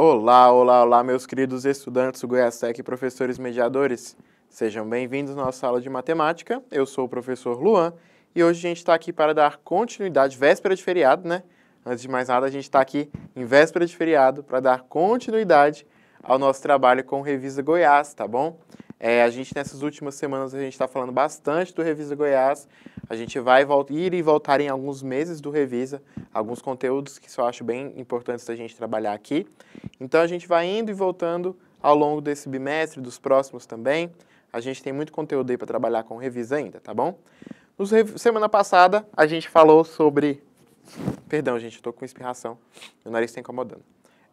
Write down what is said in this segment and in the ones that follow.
Olá, olá, olá, meus queridos estudantes Goiás Tech e professores mediadores. Sejam bem-vindos à nossa aula de matemática. Eu sou o professor Luan e hoje a gente está aqui para dar continuidade, véspera de feriado, né? Antes de mais nada, a gente está aqui em véspera de feriado para dar continuidade ao nosso trabalho com Revisa Goiás, tá bom? É, a gente, nessas últimas semanas, a gente está falando bastante do Revisa Goiás. A gente vai ir e voltar em alguns meses do Revisa, alguns conteúdos que eu acho bem importantes da gente trabalhar aqui. Então, a gente vai indo e voltando ao longo desse bimestre, dos próximos também. A gente tem muito conteúdo aí para trabalhar com o Revisa ainda, tá bom? Nos, semana passada, a gente falou sobre... Perdão, gente, estou com inspiração Meu nariz está incomodando.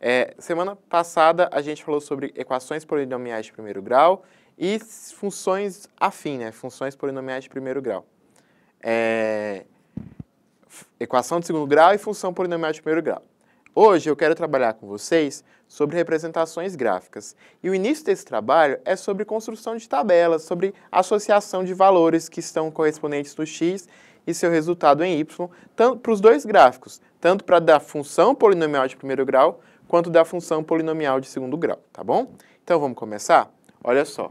É, semana passada, a gente falou sobre equações polinomiais de primeiro grau e funções afim, né? funções polinomiais de primeiro grau. É... Equação de segundo grau e função polinomial de primeiro grau. Hoje eu quero trabalhar com vocês sobre representações gráficas. E o início desse trabalho é sobre construção de tabelas, sobre associação de valores que estão correspondentes no x e seu resultado em y, tanto para os dois gráficos, tanto para da função polinomial de primeiro grau quanto da função polinomial de segundo grau, tá bom? Então vamos começar? Olha só.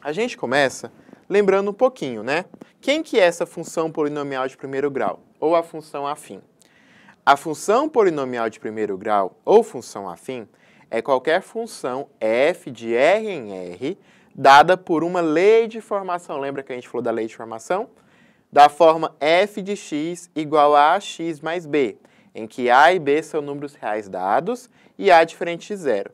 A gente começa lembrando um pouquinho, né? Quem que é essa função polinomial de primeiro grau? Ou a função afim? A função polinomial de primeiro grau, ou função afim, é qualquer função f de r em r dada por uma lei de formação. Lembra que a gente falou da lei de formação? Da forma f de x igual a x mais b, em que a e b são números reais dados e a diferente de zero.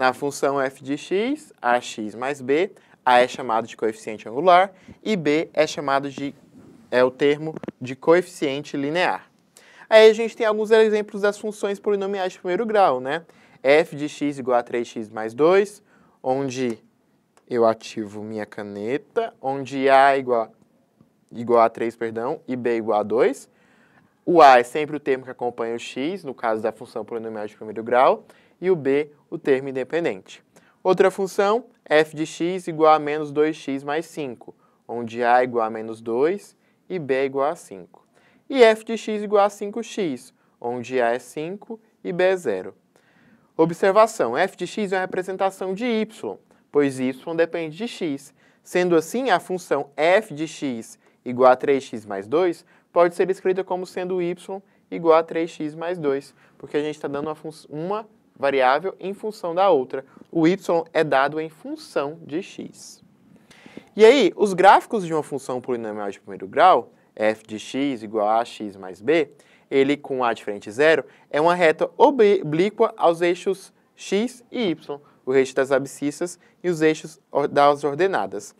Na função f de x, ax mais b, a é chamado de coeficiente angular e b é chamado de é o termo de coeficiente linear. Aí a gente tem alguns exemplos das funções polinomiais de primeiro grau, né? f de x igual a 3x mais 2, onde eu ativo minha caneta, onde a é igual, a, igual a 3, perdão, e b é igual a 2. O a é sempre o termo que acompanha o x, no caso da função polinomial de primeiro grau, e o b o termo independente. Outra função, f de x igual a menos 2x mais 5, onde a igual a menos 2 e b é igual a 5. E f de x igual a 5x, onde a é 5 e b é 0. Observação, f de x é uma representação de y, pois y depende de x. Sendo assim, a função f de x igual a 3x mais 2 pode ser escrita como sendo y igual a 3x mais 2, porque a gente está dando uma, uma variável em função da outra. O y é dado em função de x. E aí, os gráficos de uma função polinomial de primeiro grau, f de x igual a x mais b, ele com a diferente zero, é uma reta oblíqua aos eixos x e y, o eixo das abscissas e os eixos das ordenadas.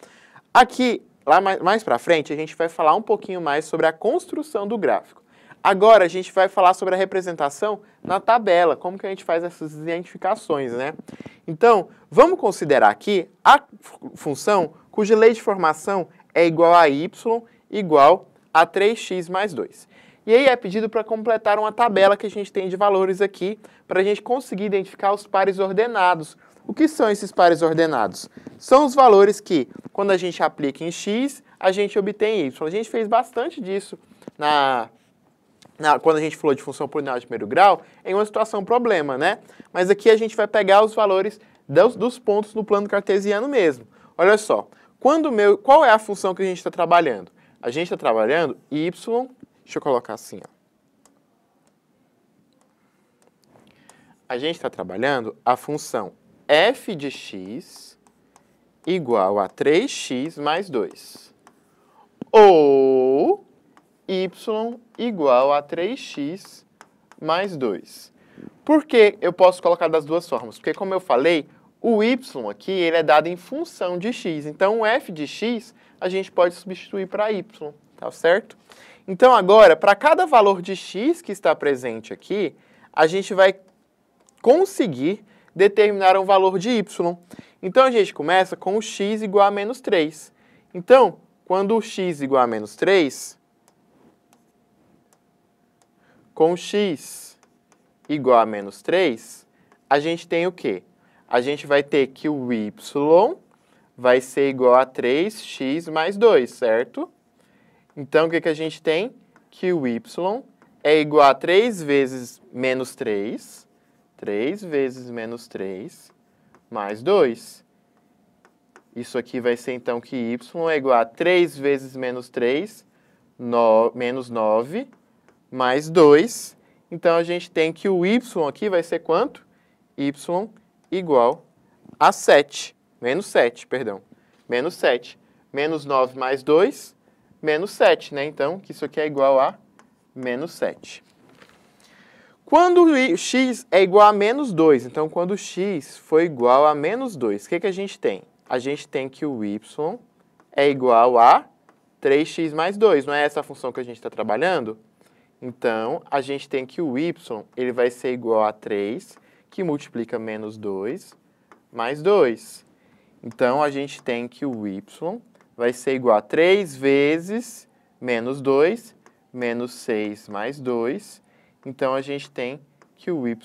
Aqui, lá mais, mais para frente, a gente vai falar um pouquinho mais sobre a construção do gráfico. Agora a gente vai falar sobre a representação na tabela, como que a gente faz essas identificações, né? Então, vamos considerar aqui a função cuja lei de formação é igual a y igual a 3x mais 2. E aí é pedido para completar uma tabela que a gente tem de valores aqui, para a gente conseguir identificar os pares ordenados. O que são esses pares ordenados? São os valores que, quando a gente aplica em x, a gente obtém y. A gente fez bastante disso na na, quando a gente falou de função polinomial de primeiro grau, em uma situação problema, né? Mas aqui a gente vai pegar os valores dos, dos pontos no plano cartesiano mesmo. Olha só, quando meu, qual é a função que a gente está trabalhando? A gente está trabalhando y, deixa eu colocar assim, ó. A gente está trabalhando a função f de x igual a 3x mais 2. Ou y igual a 3x mais 2. Por que eu posso colocar das duas formas? Porque, como eu falei, o y aqui ele é dado em função de x. Então, o f de x a gente pode substituir para y, tá certo? Então, agora, para cada valor de x que está presente aqui, a gente vai conseguir determinar um valor de y. Então, a gente começa com o x igual a menos 3. Então, quando o x igual a menos 3, com x igual a menos 3, a gente tem o quê? A gente vai ter que o y vai ser igual a 3x mais 2, certo? Então, o que, que a gente tem? Que o y é igual a 3 vezes menos 3, 3 vezes menos 3, mais 2. Isso aqui vai ser, então, que y é igual a 3 vezes menos 3, no, menos 9, mais 2. Então a gente tem que o y aqui vai ser quanto? y igual a 7. Menos 7, perdão. Menos 7. Menos 9 mais 2, menos 7, né? Então, que isso aqui é igual a menos 7. Quando o x é igual a menos 2, então quando x foi igual a menos 2, o que, que a gente tem? A gente tem que o y é igual a 3x mais 2, não é essa a função que a gente está trabalhando? Então, a gente tem que o y ele vai ser igual a 3, que multiplica menos 2, mais 2. Então, a gente tem que o y vai ser igual a 3 vezes menos 2, menos 6 mais 2. Então, a gente tem que o y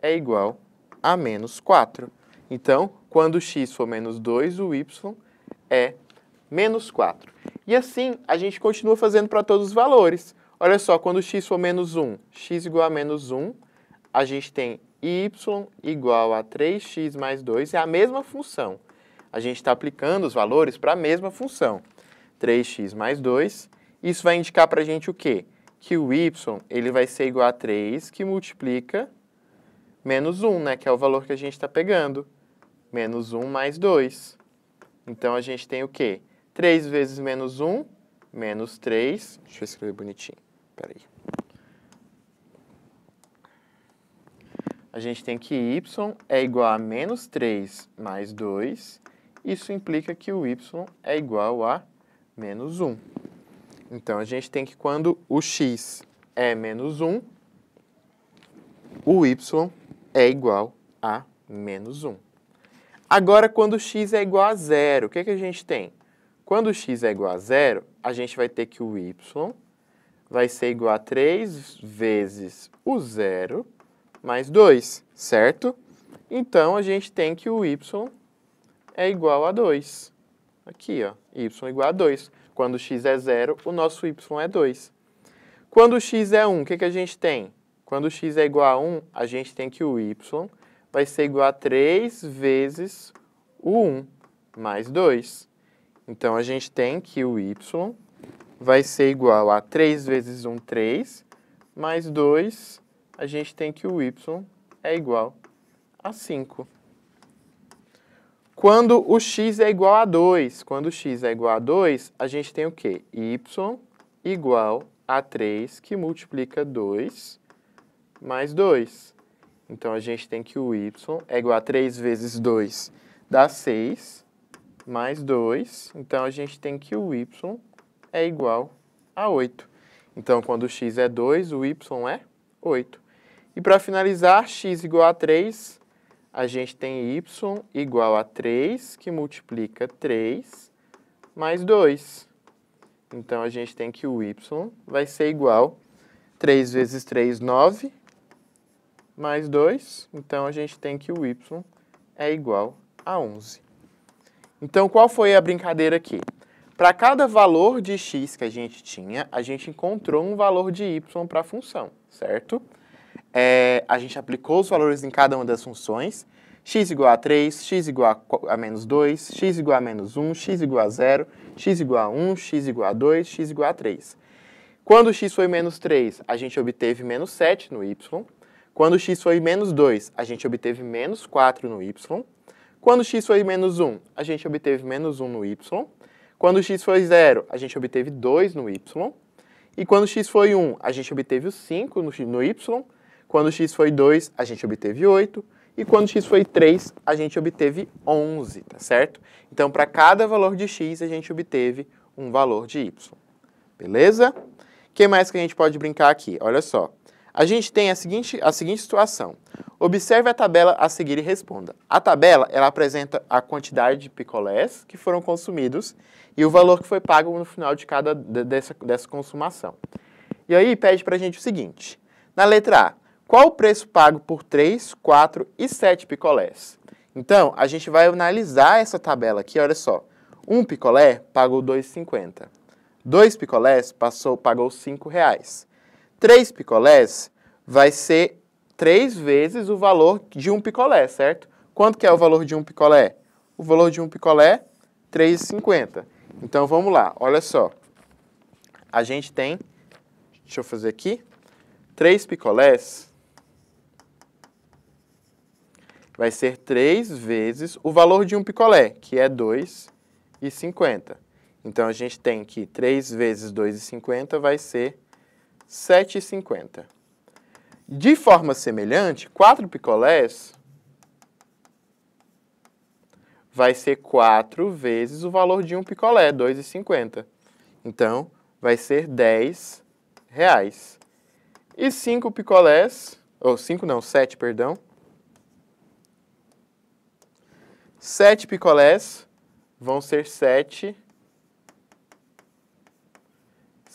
é igual a menos 4. Então, quando x for menos 2, o y é menos 4. E assim, a gente continua fazendo para todos os valores. Olha só, quando x for menos 1, x igual a menos 1, a gente tem y igual a 3x mais 2, é a mesma função. A gente está aplicando os valores para a mesma função. 3x mais 2, isso vai indicar para a gente o quê? Que o y ele vai ser igual a 3, que multiplica menos 1, né? que é o valor que a gente está pegando. Menos 1 mais 2. Então, a gente tem o quê? 3 vezes menos 1, menos 3. Deixa eu escrever bonitinho. Peraí. A gente tem que y é igual a menos 3 mais 2. Isso implica que o y é igual a menos 1. Então, a gente tem que quando o x é menos 1, o y é igual a menos 1. Agora, quando x é igual a zero, o que, que a gente tem? Quando x é igual a zero, a gente vai ter que o y vai ser igual a 3 vezes o zero mais 2, certo? Então, a gente tem que o y é igual a 2. Aqui, ó, y igual a 2. Quando x é zero, o nosso y é 2. Quando x é 1, o que, que a gente tem? Quando x é igual a 1, a gente tem que o y vai ser igual a 3 vezes o 1 mais 2. Então, a gente tem que o y vai ser igual a 3 vezes 1, 3, mais 2, a gente tem que o y é igual a 5. Quando o x é igual a 2, quando o x é igual a 2, a gente tem o quê? y igual a 3, que multiplica 2 mais 2. Então, a gente tem que o y é igual a 3 vezes 2 dá 6, mais 2. Então, a gente tem que o y é igual a 8. Então, quando x é 2, o y é 8. E para finalizar, x igual a 3, a gente tem y igual a 3, que multiplica 3 mais 2. Então, a gente tem que o y vai ser igual a 3 vezes 3, 9, mais 2. Então, a gente tem que o y é igual a 11. Então, qual foi a brincadeira aqui? Para cada valor de x que a gente tinha, a gente encontrou um valor de y para a função, certo? É, a gente aplicou os valores em cada uma das funções, x igual a 3, x igual a, a menos 2, x igual a menos 1, x igual a 0, x igual a 1, x igual a 2, x igual a 3. Quando x foi menos 3, a gente obteve menos 7 no y. Quando x foi menos 2, a gente obteve menos 4 no y. Quando x foi menos 1, a gente obteve menos 1 no y. Quando x foi 0, a gente obteve 2 no y. E quando x foi 1, a gente obteve o 5 no y. Quando x foi 2, a gente obteve 8. E quando x foi 3, a gente obteve 11, tá certo? Então, para cada valor de x, a gente obteve um valor de y. Beleza? O que mais que a gente pode brincar aqui? Olha só. A gente tem a seguinte, a seguinte situação. Observe a tabela a seguir e responda. A tabela ela apresenta a quantidade de picolés que foram consumidos e o valor que foi pago no final de cada dessa, dessa consumação. E aí pede para a gente o seguinte. Na letra A, qual o preço pago por 3, 4 e 7 picolés? Então, a gente vai analisar essa tabela aqui, olha só. Um picolé pagou 2,50. Dois picolés passou, pagou R$ reais. 3 picolés vai ser 3 vezes o valor de um picolé, certo? Quanto que é o valor de um picolé? O valor de um picolé, é 3,50. Então vamos lá, olha só. A gente tem, deixa eu fazer aqui, 3 picolés vai ser 3 vezes o valor de um picolé, que é 2,50. Então a gente tem que 3 vezes 2,50 vai ser 7,50. De forma semelhante, 4 picolés vai ser 4 vezes o valor de um picolé, 2,50. Então, vai ser 10 reais. E 5 picolés, ou 5 não, 7, perdão. 7 picolés vão ser 7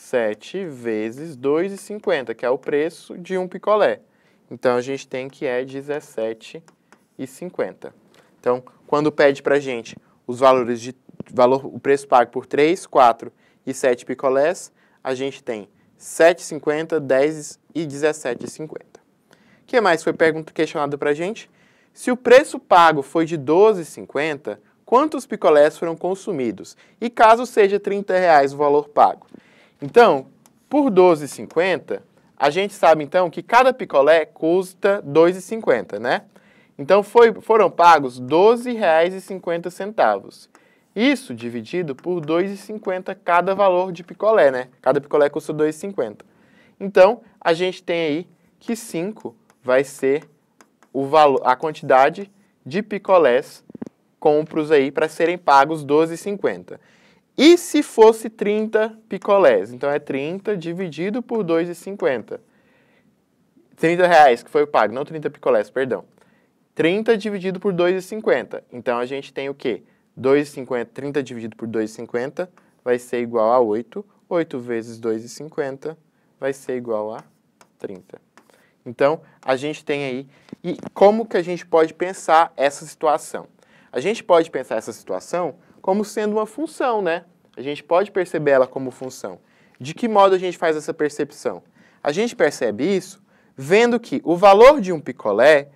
7 vezes 2,50, que é o preço de um picolé. Então, a gente tem que é 17,50. Então, quando pede para a gente os valores de valor, o preço pago por 3, 4 e 7 picolés, a gente tem 7,50, 10 e 17,50. O que mais foi pergunta questionado para a gente? Se o preço pago foi de 12,50, quantos picolés foram consumidos? E caso seja R$ 30 reais o valor pago? Então, por 12,50, a gente sabe então que cada picolé custa 2,50, né? Então foi, foram pagos R$ 12,50. Isso dividido por 2,50 cada valor de picolé, né? Cada picolé custa 2,50. Então, a gente tem aí que 5 vai ser o valor, a quantidade de picolés compros aí para serem pagos 12,50. E se fosse 30 picolés? Então é 30 dividido por 2,50. 30 reais que foi pago, não 30 picolés, perdão. 30 dividido por 2,50. Então a gente tem o quê? 2,50, 30 dividido por 2,50 vai ser igual a 8. 8 vezes 2,50 vai ser igual a 30. Então a gente tem aí. E como que a gente pode pensar essa situação? A gente pode pensar essa situação como sendo uma função, né? A gente pode perceber ela como função. De que modo a gente faz essa percepção? A gente percebe isso vendo que o valor de um picolé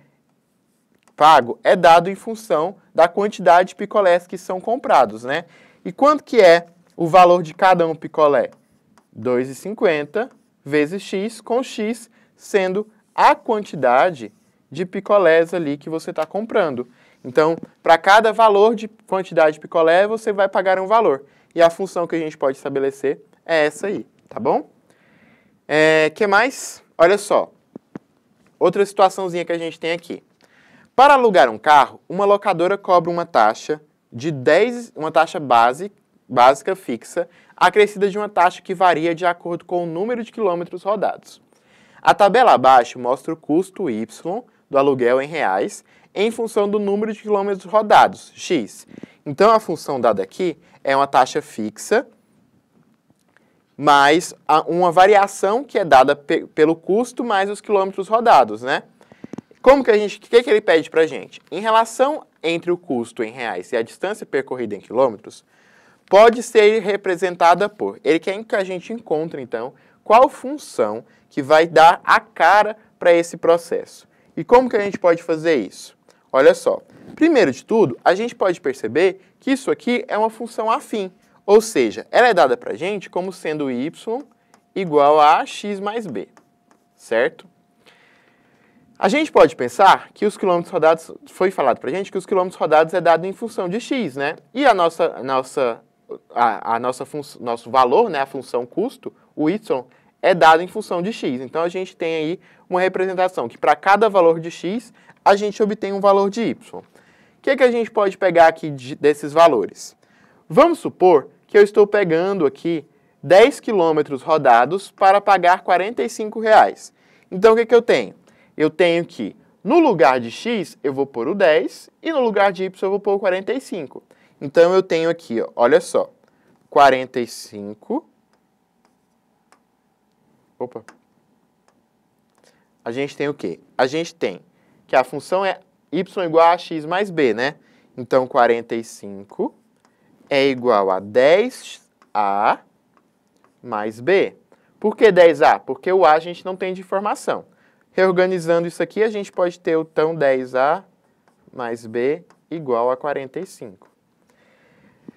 pago é dado em função da quantidade de picolés que são comprados, né? E quanto que é o valor de cada um picolé? 2,50 vezes x, com x sendo a quantidade de picolés ali que você está comprando. Então, para cada valor de quantidade de picolé, você vai pagar um valor. E a função que a gente pode estabelecer é essa aí, tá bom? É, que mais? Olha só. Outra situaçãozinha que a gente tem aqui. Para alugar um carro, uma locadora cobra uma taxa de 10, uma taxa base, básica fixa, acrescida de uma taxa que varia de acordo com o número de quilômetros rodados. A tabela abaixo mostra o custo y do aluguel em reais em função do número de quilômetros rodados, x. Então a função dada aqui é uma taxa fixa mais uma variação que é dada pe pelo custo mais os quilômetros rodados, né? Como que a gente, o que, que ele pede para a gente? Em relação entre o custo em reais e a distância percorrida em quilômetros, pode ser representada por. Ele quer que a gente encontre, então, qual função que vai dar a cara para esse processo. E como que a gente pode fazer isso? Olha só. Primeiro de tudo, a gente pode perceber que isso aqui é uma função afim, ou seja, ela é dada para a gente como sendo y igual a x mais b, certo? A gente pode pensar que os quilômetros rodados, foi falado para a gente que os quilômetros rodados é dado em função de x, né? E a nossa, a nossa, a, a nossa nosso valor, né, a função custo, o y, é dado em função de x. Então a gente tem aí uma representação que para cada valor de x, a gente obtém um valor de y. O que, é que a gente pode pegar aqui de, desses valores? Vamos supor que eu estou pegando aqui 10 quilômetros rodados para pagar 45 reais. Então o que, é que eu tenho? Eu tenho que no lugar de x eu vou pôr o 10 e no lugar de y eu vou pôr o 45. Então eu tenho aqui, ó, olha só, 45 Opa. A gente tem o quê? A gente tem que a função é y igual a x mais b, né? Então, 45 é igual a 10a mais b. Por que 10a? Porque o a a gente não tem de informação. Reorganizando isso aqui, a gente pode ter o tão 10a mais b igual a 45.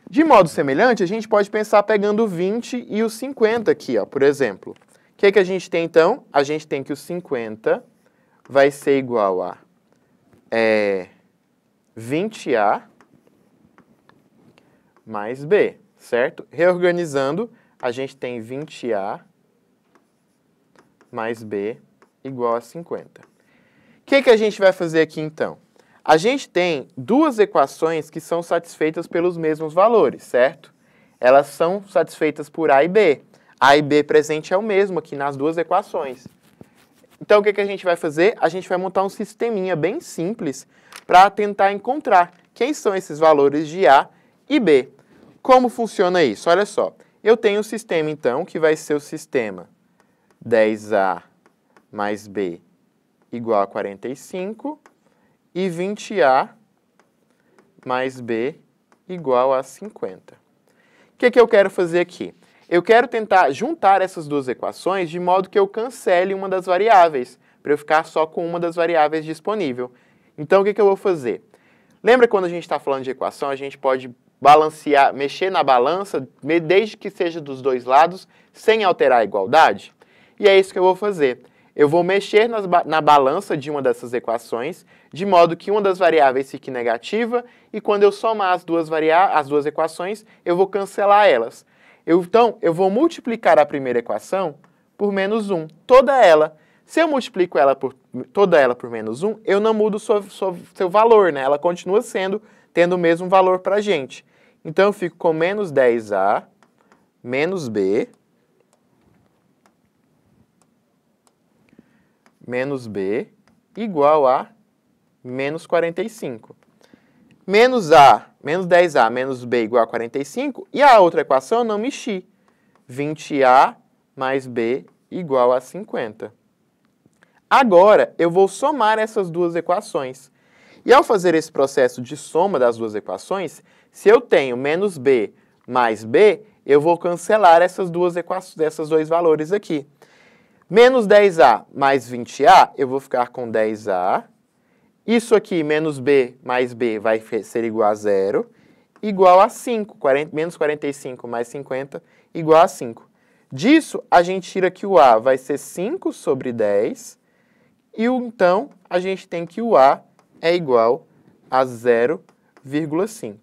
De modo semelhante, a gente pode pensar pegando o 20 e o 50 aqui, ó, por exemplo. O que, que a gente tem, então? A gente tem que o 50 vai ser igual a é, 20A mais B, certo? Reorganizando, a gente tem 20A mais B igual a 50. O que, que a gente vai fazer aqui, então? A gente tem duas equações que são satisfeitas pelos mesmos valores, certo? Elas são satisfeitas por A e B. A e B presente é o mesmo aqui nas duas equações. Então, o que, que a gente vai fazer? A gente vai montar um sisteminha bem simples para tentar encontrar quem são esses valores de A e B. Como funciona isso? Olha só. Eu tenho um sistema, então, que vai ser o sistema 10A mais B igual a 45 e 20A mais B igual a 50. O que, que eu quero fazer aqui? Eu quero tentar juntar essas duas equações de modo que eu cancele uma das variáveis, para eu ficar só com uma das variáveis disponível. Então, o que, que eu vou fazer? Lembra quando a gente está falando de equação, a gente pode balancear, mexer na balança, desde que seja dos dois lados, sem alterar a igualdade? E é isso que eu vou fazer. Eu vou mexer na balança de uma dessas equações, de modo que uma das variáveis fique negativa, e quando eu somar as duas, as duas equações, eu vou cancelar elas. Eu, então, eu vou multiplicar a primeira equação por menos 1, toda ela. Se eu multiplico ela por, toda ela por menos 1, eu não mudo sua, sua, seu valor, né? Ela continua sendo, tendo o mesmo valor para a gente. Então, eu fico com menos 10a menos b menos b igual a menos 45 menos A, menos 10A, menos B igual a 45, e a outra equação eu é não mexi. 20A mais B igual a 50. Agora, eu vou somar essas duas equações. E ao fazer esse processo de soma das duas equações, se eu tenho menos B mais B, eu vou cancelar essas duas equações, esses dois valores aqui. Menos 10A mais 20A, eu vou ficar com 10A isso aqui, menos b mais b, vai ser igual a zero, igual a 5. 40, menos 45 mais 50, igual a 5. Disso, a gente tira que o a vai ser 5 sobre 10, e então a gente tem que o a é igual a 0,5.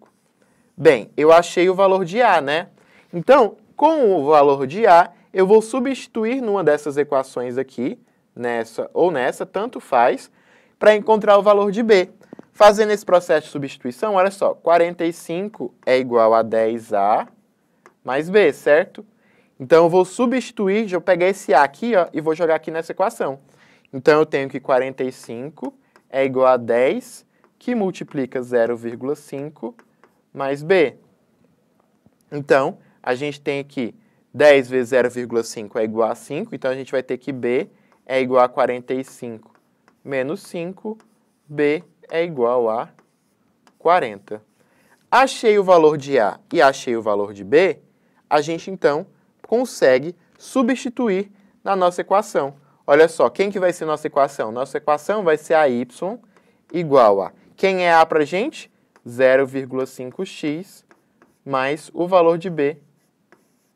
Bem, eu achei o valor de a, né? Então, com o valor de a, eu vou substituir numa dessas equações aqui, nessa ou nessa, tanto faz, para encontrar o valor de B. Fazendo esse processo de substituição, olha só, 45 é igual a 10A mais B, certo? Então eu vou substituir, vou pegar esse A aqui ó, e vou jogar aqui nessa equação. Então eu tenho que 45 é igual a 10, que multiplica 0,5 mais B. Então, a gente tem aqui 10 vezes 0,5 é igual a 5, então a gente vai ter que B é igual a 45 menos 5, B é igual a 40. Achei o valor de A e achei o valor de B, a gente então consegue substituir na nossa equação. Olha só, quem que vai ser nossa equação? Nossa equação vai ser a y igual a... Quem é a para gente? 0,5x mais o valor de b,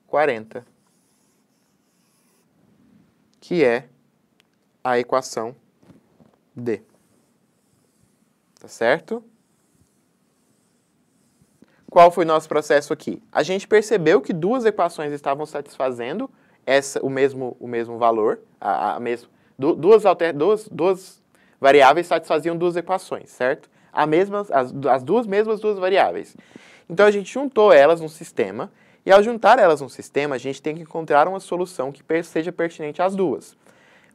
40. Que é a equação D. Tá certo? Qual foi o nosso processo aqui? A gente percebeu que duas equações estavam satisfazendo essa, o, mesmo, o mesmo valor, a, a mesmo, duas, alter, duas, duas variáveis satisfaziam duas equações, certo? A mesma, as, as duas mesmas duas variáveis. Então a gente juntou elas num sistema, e ao juntar elas num sistema, a gente tem que encontrar uma solução que seja pertinente às duas.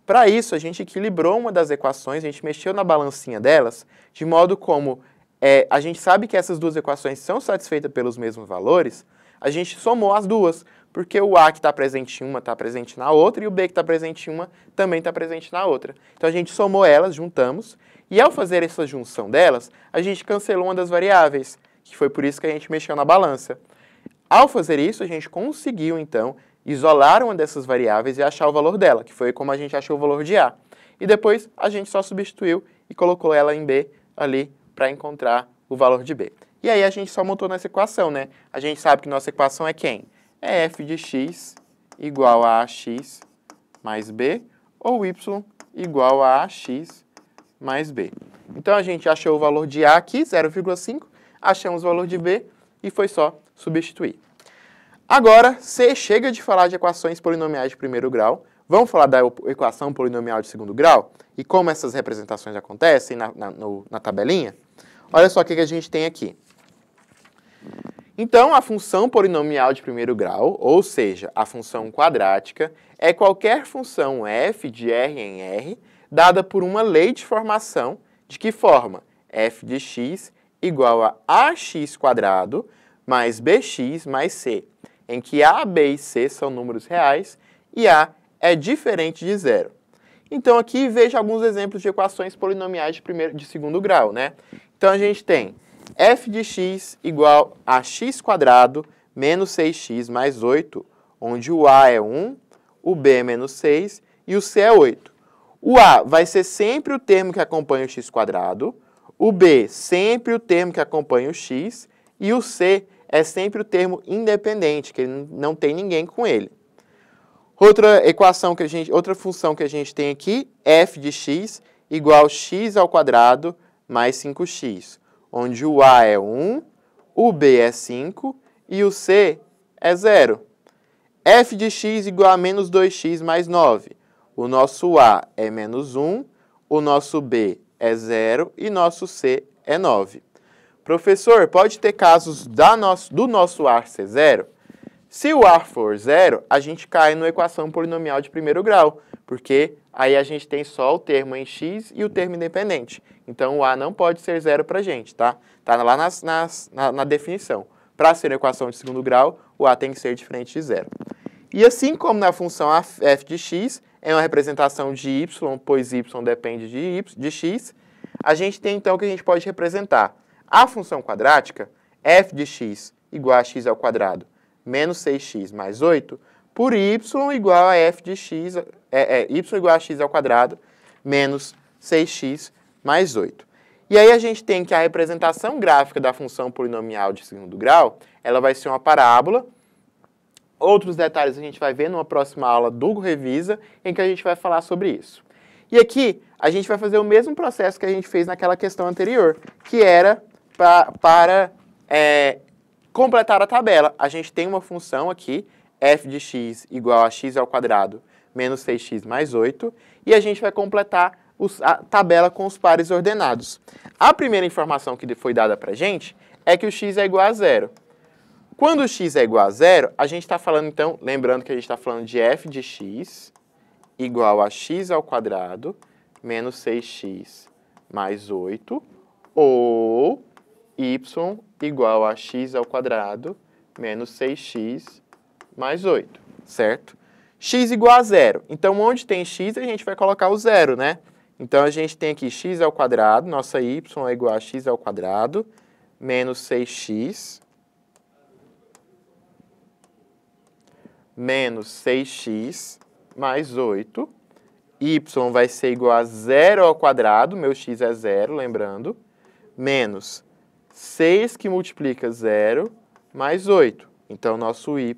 Para isso, a gente equilibrou uma das equações, a gente mexeu na balancinha delas, de modo como é, a gente sabe que essas duas equações são satisfeitas pelos mesmos valores, a gente somou as duas, porque o A que está presente em uma está presente na outra e o B que está presente em uma também está presente na outra. Então a gente somou elas, juntamos, e ao fazer essa junção delas, a gente cancelou uma das variáveis, que foi por isso que a gente mexeu na balança. Ao fazer isso, a gente conseguiu, então, isolar uma dessas variáveis e achar o valor dela, que foi como a gente achou o valor de A. E depois a gente só substituiu e colocou ela em B ali para encontrar o valor de B. E aí a gente só montou nessa equação, né? A gente sabe que nossa equação é quem? É f de x igual a ax mais b ou y igual a ax mais b. Então a gente achou o valor de a aqui, 0,5, achamos o valor de b e foi só substituir. Agora, C chega de falar de equações polinomiais de primeiro grau, vamos falar da equação polinomial de segundo grau e como essas representações acontecem na, na, no, na tabelinha? Olha só o que, que a gente tem aqui. Então, a função polinomial de primeiro grau, ou seja, a função quadrática, é qualquer função f de r em r dada por uma lei de formação de que forma f de x igual a ax quadrado mais bx mais c em que A, B e C são números reais e A é diferente de zero. Então aqui veja alguns exemplos de equações polinomiais de, primeiro, de segundo grau, né? Então a gente tem f de x igual a x quadrado menos 6x mais 8, onde o a é 1, o b é menos 6 e o c é 8. O a vai ser sempre o termo que acompanha o x quadrado, o b sempre o termo que acompanha o x e o c é sempre o termo independente, que não tem ninguém com ele. Outra equação que a gente, outra função que a gente tem aqui, f de x igual a x ao quadrado mais 5x, onde o a é 1, o b é 5 e o c é 0. f de x igual a menos 2x mais 9. O nosso a é menos 1, o nosso b é 0 e nosso c é 9. Professor, pode ter casos da nosso, do nosso ar ser zero? Se o ar for zero, a gente cai na equação polinomial de primeiro grau, porque aí a gente tem só o termo em x e o termo independente. Então o a não pode ser zero para a gente, tá? Tá lá nas, nas, na, na definição. Para ser equação de segundo grau, o a tem que ser diferente de zero. E assim como na função f de x é uma representação de y, pois y depende de, y, de x, a gente tem então o que a gente pode representar a função quadrática f de x igual a x ao quadrado menos 6x mais 8 por y igual a f de x, é, é, y igual a x ao quadrado menos 6x mais 8. E aí a gente tem que a representação gráfica da função polinomial de segundo grau, ela vai ser uma parábola. Outros detalhes a gente vai ver numa próxima aula do Revisa, em que a gente vai falar sobre isso. E aqui a gente vai fazer o mesmo processo que a gente fez naquela questão anterior, que era pra, para é, completar a tabela. A gente tem uma função aqui, f de x igual a x ao quadrado menos 6x mais 8, e a gente vai completar os, a tabela com os pares ordenados. A primeira informação que foi dada para a gente é que o x é igual a zero. Quando o x é igual a zero, a gente está falando, então, lembrando que a gente está falando de f de x igual a x ao quadrado menos 6x mais 8, ou y igual a x ao quadrado menos 6x mais 8, certo? x igual a zero. Então, onde tem x, a gente vai colocar o zero, né? Então, a gente tem aqui x ao quadrado, nossa y é igual a x ao quadrado, menos 6x, menos 6x mais 8, y vai ser igual a zero ao quadrado, meu x é zero, lembrando, menos 6 que multiplica 0 mais 8. Então, nosso y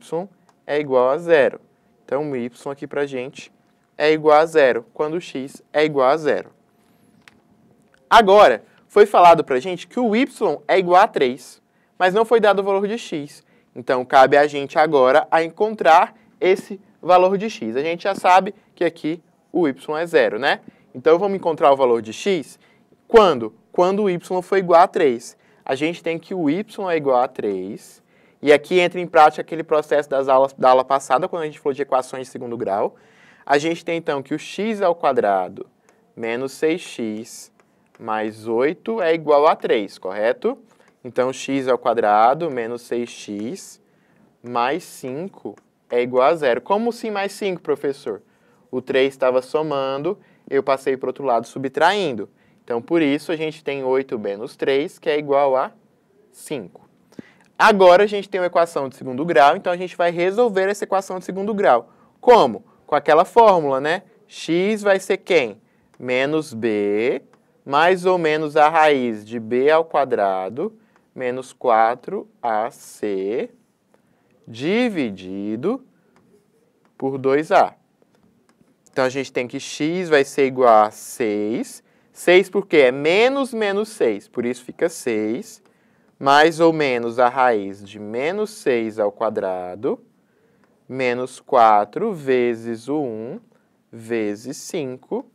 é igual a 0. Então, o y aqui para a gente é igual a 0, quando o x é igual a 0. Agora, foi falado para a gente que o y é igual a 3, mas não foi dado o valor de x. Então, cabe a gente agora a encontrar esse valor de x. A gente já sabe que aqui o y é zero, né? Então, vamos encontrar o valor de x quando? Quando o y foi igual a 3 a gente tem que o y é igual a 3. E aqui entra em prática aquele processo das aulas, da aula passada, quando a gente falou de equações de segundo grau. A gente tem, então, que o x ao quadrado menos 6x mais 8 é igual a 3, correto? Então, x ao quadrado menos 6x mais 5 é igual a zero. Como sim mais 5, professor? O 3 estava somando, eu passei para o outro lado subtraindo. Então, por isso, a gente tem 8 menos 3, que é igual a 5. Agora, a gente tem uma equação de segundo grau, então a gente vai resolver essa equação de segundo grau. Como? Com aquela fórmula, né? x vai ser quem? Menos b, mais ou menos a raiz de b ao quadrado, menos 4ac, dividido por 2a. Então, a gente tem que x vai ser igual a 6, 6 por quê? é menos menos 6, por isso fica 6, mais ou menos a raiz de menos 6 ao quadrado, menos 4 vezes o 1 vezes 5,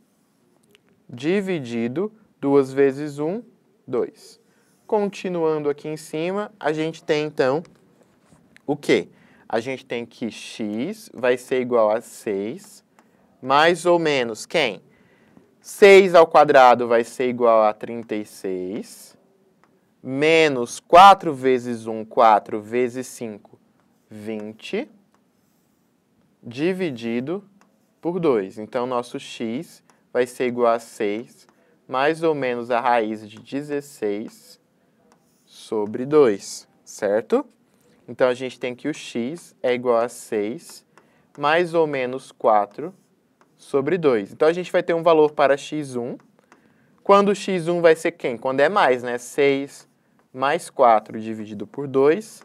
dividido 2 vezes 1, 2. Continuando aqui em cima, a gente tem então o quê? A gente tem que x vai ser igual a 6, mais ou menos quem? 6 ao quadrado vai ser igual a 36, menos 4 vezes 1, 4 vezes 5, 20, dividido por 2. Então, nosso x vai ser igual a 6, mais ou menos a raiz de 16 sobre 2, certo? Então, a gente tem que o x é igual a 6, mais ou menos 4 sobre 2. Então a gente vai ter um valor para x1. Quando x1 vai ser quem? Quando é mais, né? 6 mais 4 dividido por 2,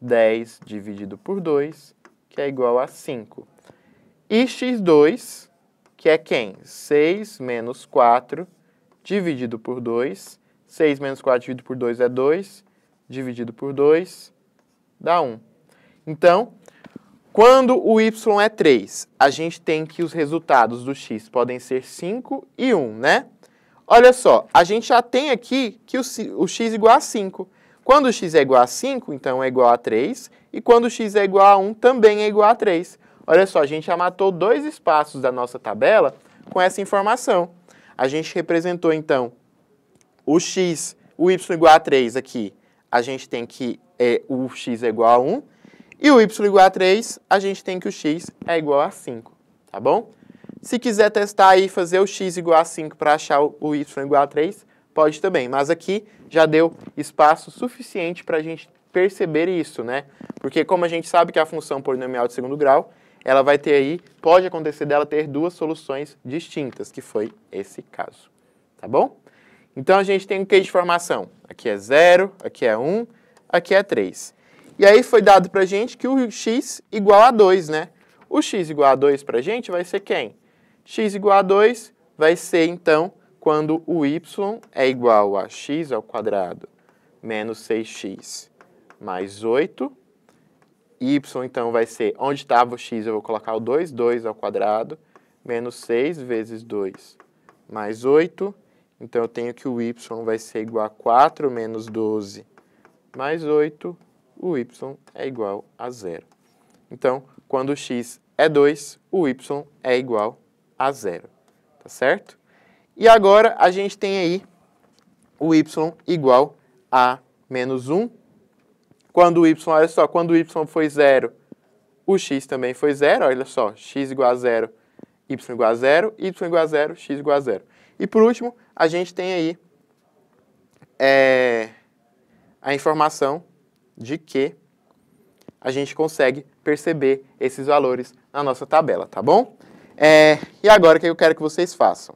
10 dividido por 2, que é igual a 5. E x2, que é quem? 6 menos 4 dividido por 2. 6 menos 4 dividido por 2 é 2, dividido por 2 dá 1. Então, quando o y é 3, a gente tem que os resultados do x podem ser 5 e 1, né? Olha só, a gente já tem aqui que o, x é igual a 5. Quando o x é igual a 5, então é igual a 3. E quando o x é igual a 1, também é igual a 3. Olha só, a gente já matou dois espaços da nossa tabela com essa informação. A gente representou, então, o x, o y igual a 3 aqui. A gente tem que é, o x é igual a 1 e o y igual a 3, a gente tem que o x é igual a 5, tá bom? Se quiser testar e fazer o x igual a 5 para achar o y igual a 3, pode também. Mas aqui já deu espaço suficiente para a gente perceber isso, né? Porque como a gente sabe que a função polinomial de segundo grau, ela vai ter aí, pode acontecer dela ter duas soluções distintas, que foi esse caso, tá bom? Então a gente tem o um que de formação? Aqui é 0, aqui é 1, um, aqui é 3. E aí foi dado para a gente que o x igual a 2, né? O x igual a 2 para a gente vai ser quem? x igual a 2 vai ser, então, quando o y é igual a x ao quadrado menos 6x mais 8. y, então, vai ser, onde estava o x, eu vou colocar o 2, 2 ao quadrado menos 6 vezes 2 mais 8. Então, eu tenho que o y vai ser igual a 4 menos 12 mais 8 o y é igual a zero. Então, quando o x é 2, o y é igual a zero, tá certo? E agora a gente tem aí o y igual a menos 1. Quando o y, olha só, quando o y foi zero, o x também foi zero, olha só, x igual a zero, y igual a zero, y igual a zero, x igual a zero. E por último, a gente tem aí é, a informação de que a gente consegue perceber esses valores na nossa tabela, tá bom? É, e agora o que eu quero que vocês façam?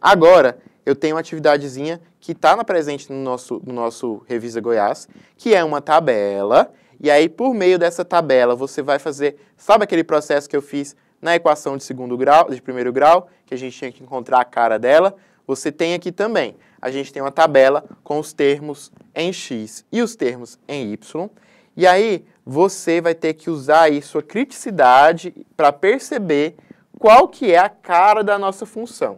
Agora eu tenho uma atividadezinha que está na presente no nosso, no nosso Revisa Goiás, que é uma tabela, e aí por meio dessa tabela você vai fazer, sabe aquele processo que eu fiz na equação de segundo grau, de primeiro grau, que a gente tinha que encontrar a cara dela? Você tem aqui também a gente tem uma tabela com os termos em x e os termos em y. E aí você vai ter que usar aí sua criticidade para perceber qual que é a cara da nossa função.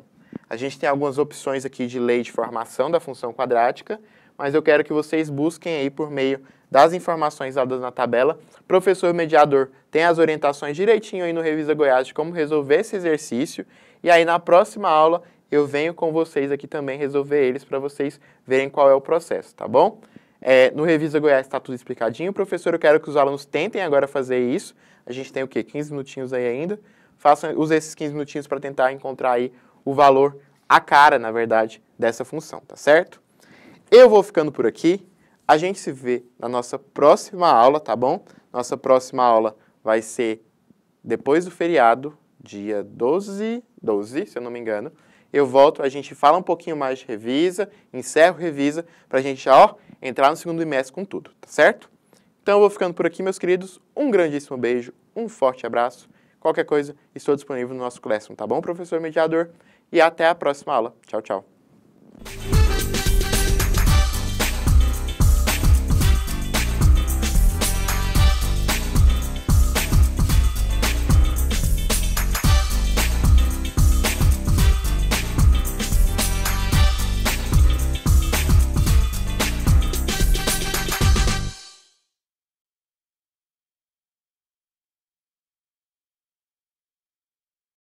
A gente tem algumas opções aqui de lei de formação da função quadrática, mas eu quero que vocês busquem aí por meio das informações dadas na tabela. Professor mediador tem as orientações direitinho aí no Revisa Goiás de como resolver esse exercício. E aí na próxima aula eu venho com vocês aqui também resolver eles para vocês verem qual é o processo, tá bom? É, no Revisa Goiás está tudo explicadinho. Professor, eu quero que os alunos tentem agora fazer isso. A gente tem o quê? 15 minutinhos aí ainda. Façam, use esses 15 minutinhos para tentar encontrar aí o valor, a cara, na verdade, dessa função, tá certo? Eu vou ficando por aqui. A gente se vê na nossa próxima aula, tá bom? Nossa próxima aula vai ser depois do feriado, dia 12, 12, se eu não me engano eu volto, a gente fala um pouquinho mais de revisa, encerro revisa, para a gente já ó, entrar no segundo trimestre com tudo, tá certo? Então eu vou ficando por aqui, meus queridos. Um grandíssimo beijo, um forte abraço. Qualquer coisa, estou disponível no nosso Classroom, tá bom, professor mediador? E até a próxima aula. Tchau, tchau.